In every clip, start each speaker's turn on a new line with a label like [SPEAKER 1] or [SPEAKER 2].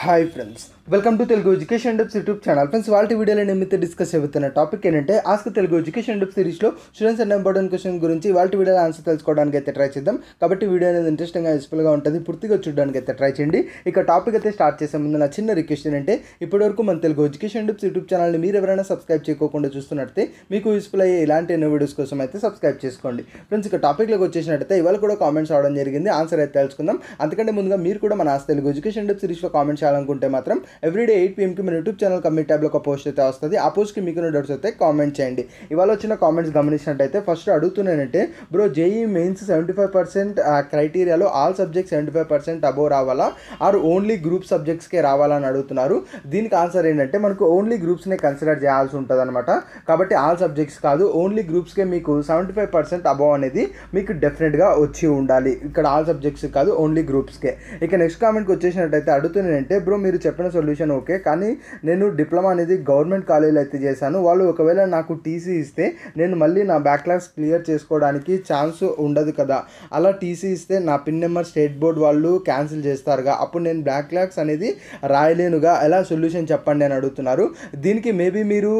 [SPEAKER 1] hi friends welcome to Telugu education depth YouTube channel friends వాళ్ళ వీడియోలో మీతో డిస్కస్ చెబుతున్న టాపిక్ ఏంటంటే ఆస్క్ తెలుగు ఎడ్యుకేషన్ డెప్ సిరీస్లో స్టూడెంట్స్ అండ్ ఇంపార్టెంట్ క్వశ్చన్ గురించి వాళ్ళ వీడియోలో ఆన్సర్ తెలుసుకోవడానికి అయితే ట్రై చేద్దాం కాబట్టి వీడియో అనేది ఇంట్రెస్టింగ్గా యూస్ఫుల్గా ఉంటుంది పూర్తిగా చూడడానికి అయితే ట్రై చేయండి ఇక టాపిక్ అయితే స్టార్ట్ చేసే ముందు నా చిన్న రిక్వెస్ట్ ఏంటంటే ఇప్పటివరకు మన తెలుగు ఎడ్యుకేషన్ డెప్స్ యూట్యూబ్ ఛానల్ని మీరు ఎవరైనా సబ్స్క్రైబ్ చేయకుండా చూస్తున్నట్టే మీకు యూస్ఫుల్ అయ్యే ఇలాంటి ఎన్నో వీడియోస్ కోసం అయితే సబ్స్క్రైబ్ చేసుకోండి ఫ్రెండ్స్ ఇక టాపిక్లోకి వచ్చేసినట్టయితే ఇవాళ కూడా కామెంట్స్ రావడం జరిగింది ఆన్సర్ అయితే తెలుసుకుందాం అందుకంటే ముందుగా మీరు కూడా మన ఆస్ తెలుగు ఎడ్యుకేషన్ డెప్ సిరీస్లో కామెంట్స్ చేయాలనుకుంటే మాత్రం ఎవ్రీడే ఎయిట్ పిఎంకి మన యూట్యూబ్ ఛానల్ కమ్మీ ట్యాబ్లో ఒక పోస్ట్ అయితే వస్తుంది ఆ పోస్ట్కి మీకు డౌట్స్ అయితే కామెంట్ చేయండి ఇవాళ వచ్చిన కామెంట్స్ గమనించినట్టయితే ఫస్ట్ అడుగుతున్నానంటే bro JEE mains seventy five percent క్రైటీరియాలో all subjects seventy five percent above రావాలా ఆర్ ఓన్లీ గ్రూప్ సబ్జెక్ట్స్కే రావాలని అడుగుతున్నారు దీనికి ఆన్సర్ ఏంటంటే మనకు ఓన్లీ గ్రూప్స్నే కన్సిడర్ చేయాల్సి ఉంటుంది అనమాట కాబట్టి ఆల్ సబ్జెక్ట్స్ కాదు ఓన్లీ గ్రూప్స్కే మీకు సెవెంటీ ఫైవ్ పర్సెంట్ అబవ్ అనేది మీకు డెఫినెట్గా వచ్చి ఉండాలి ఇక్కడ ఆల్ సబ్జెక్ట్స్ కాదు ఓన్లీ గ్రూప్స్కే ఇక నెక్స్ట్ కామెంట్కి వచ్చేసినట్టయితే అడుగుతున్నాను అంటే బ్రో మీరు చెప్పిన సొల్యూషన్ ఓకే కానీ నేను డిప్లొమా అనేది గవర్నమెంట్ కాలేజీలో అయితే చేశాను వాళ్ళు ఒకవేళ నాకు టీసీ ఇస్తే నేను మళ్ళీ నా బ్యాక్ క్లాస్ క్లియర్ చేసుకోవడానికి ఛాన్స్ ఉండదు కదా అలా టీసీ ఇస్తే నా పిన్ నెంబర్ స్టేట్ బోర్డ్ వాళ్ళు క్యాన్సిల్ చేస్తారుగా అప్పుడు నేను బ్యాక్ బ్యాక్లాగ్స్ అనేది రాయలేనుగా ఎలా సొల్యూషన్ చెప్పండి అని అడుగుతున్నారు దీనికి మేబీ మీరు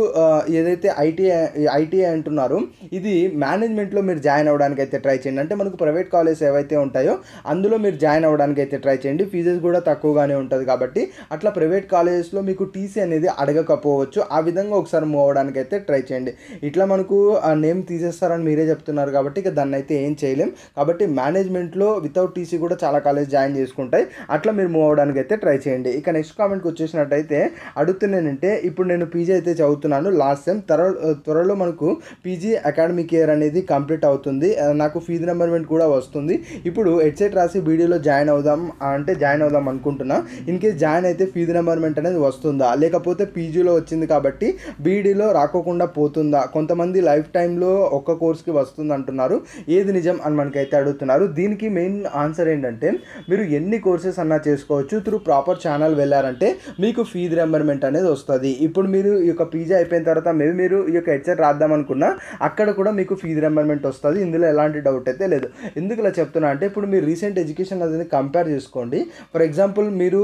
[SPEAKER 1] ఏదైతే ఐటీఐ ఐటీఐ అంటున్నారు ఇది మేనేజ్మెంట్లో మీరు జాయిన్ అవ్వడానికి అయితే ట్రై చేయండి అంటే మనకు ప్రైవేట్ కాలేజెస్ ఏవైతే ఉంటాయో అందులో మీరు జాయిన్ అవ్వడానికి అయితే ట్రై చేయండి ఫీజెస్ కూడా తక్కువగానే ఉంటుంది కాబట్టి కాబట్టి అట్లా ప్రైవేట్ కాలేజెస్లో మీకు టీసీ అనేది అడగకపోవచ్చు ఆ విధంగా ఒకసారి మూవ్ అవ్వడానికి అయితే ట్రై చేయండి ఇట్లా మనకు నేమ్ తీసేస్తారని మీరే చెప్తున్నారు కాబట్టి ఇక దాన్ని అయితే ఏం చేయలేం కాబట్టి మేనేజ్మెంట్లో వితౌట్ టీసీ కూడా చాలా కాలేజ్ జాయిన్ చేసుకుంటాయి అట్లా మీరు మూవ్ అవడానికి అయితే ట్రై చేయండి ఇక నెక్స్ట్ కామెంట్కి వచ్చేసినట్టయితే అడుగుతున్నానంటే ఇప్పుడు నేను పీజీ అయితే చదువుతున్నాను లాస్ట్ టైం త్వర త్వరలో మనకు పీజీ అకాడమిక్ ఇయర్ అనేది కంప్లీట్ అవుతుంది నాకు ఫీజు నెంబర్మెంట్ కూడా వస్తుంది ఇప్పుడు హెడ్సెట్ రాసి బీడీలో జాయిన్ అవుదాం అంటే జాయిన్ అవుదాం అనుకుంటున్నా ఇన్ బీఈడీకి జాయిన్ అయితే ఫీజు నెంబర్మెంట్ అనేది వస్తుందా లేకపోతే పీజీలో వచ్చింది కాబట్టి బీఈడీలో రాకోకుండా పోతుందా కొంతమంది లైఫ్ టైంలో ఒక్క కోర్స్కి వస్తుంది అంటున్నారు ఏది నిజం అని మనకైతే అడుగుతున్నారు దీనికి మెయిన్ ఆన్సర్ ఏంటంటే మీరు ఎన్ని కోర్సెస్ అన్నా చేసుకోవచ్చు త్రూ ప్రాపర్ ఛానల్ వెళ్ళారంటే మీకు ఫీజు రెంబర్మెంట్ అనేది వస్తుంది ఇప్పుడు మీరు ఈ యొక్క పీజీ అయిపోయిన తర్వాత మేబీ మీరు ఈ యొక్క హెచ్ఆర్ రాద్దాం అనుకున్నా అక్కడ కూడా మీకు ఫీజు రెంబర్మెంట్ వస్తుంది ఇందులో ఎలాంటి డౌట్ అయితే లేదు ఎందుకు ఇలా చెప్తున్నా అంటే ఇప్పుడు మీరు రీసెంట్ ఎడ్యుకేషన్ అనేది కంపేర్ చేసుకోండి ఫర్ ఎగ్జాంపుల్ మీరు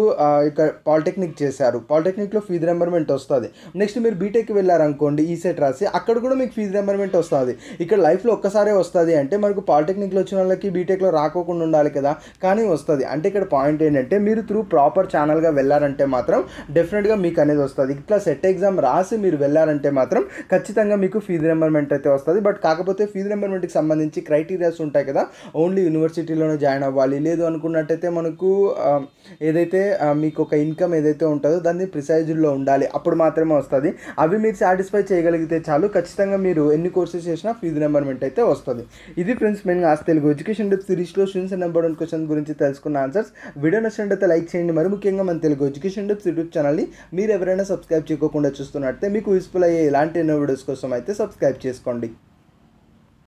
[SPEAKER 1] ఇక్కడ పాలిటెక్నిక్ చేశారు పాలిటెక్నిక్లో ఫీజు రెంబర్మెంట్ వస్తుంది నెక్స్ట్ మీరు బీటెక్కి వెళ్ళారనుకోండి ఈ సెట్ రాసి అక్కడ కూడా మీకు ఫీజు రెంబర్మెంట్ వస్తుంది ఇక్కడ లైఫ్లో ఒక్కసారే వస్తుంది అంటే మనకు పాలిటెక్నిక్లో వచ్చిన వాళ్ళకి బీటెక్లో రాకోకుండా ఉండాలి కదా కానీ వస్తుంది అంటే ఇక్కడ పాయింట్ ఏంటంటే మీరు త్రూ ప్రాపర్ ఛానల్గా వెళ్ళారంటే మాత్రం డెఫినెట్గా మీకు అనేది వస్తుంది ఇట్లా సెట్ ఎగ్జామ్ రాసి మీరు వెళ్ళారంటే మాత్రం ఖచ్చితంగా మీకు ఫీజు రెంబర్మెంట్ అయితే వస్తుంది బట్ కాకపోతే ఫీజు రెంబర్మెంట్కి సంబంధించి క్రైటీరియాస్ ఉంటాయి కదా ఓన్లీ యూనివర్సిటీలోనే జాయిన్ అవ్వాలి లేదు అనుకున్నట్టయితే మనకు ఏదైతే మీకు ఒక ఇన్కమ్ ఏదైతే ఉంటుందో దాన్ని ప్రిసైజ్లో ఉండాలి అప్పుడు మాత్రమే వస్తుంది అవి మీరు సాటిస్ఫై చేయగలిగితే చాలు ఖచ్చితంగా మీరు ఎన్ని కోర్సెస్ చేసినా ఫీజు నెంబర్మెంట్ అయితే వస్తుంది ఇది friends main as Telugu education depth సిరీస్లో స్టూడెంట్స్ నెంబర్ వన్ క్వశ్చన్ గురించి తెలుసుకున్న ఆన్సర్స్ వీడియో నచ్చినట్టయితే లైక్ చేయండి మరి ముఖ్యంగా మన తెలుగు ఎడ్యుకేషన్ డెప్స్ యూట్యూబ్ ఛానల్ని మీరు ఎవరైనా సబ్స్క్రైబ్ చేయకుండా చూస్తున్నట్టే మీకు యూస్ఫుల్ అయ్యే ఇలాంటి ఎన్నో వీడియోస్ కోసం అయితే సబ్స్క్రైబ్ చేసుకోండి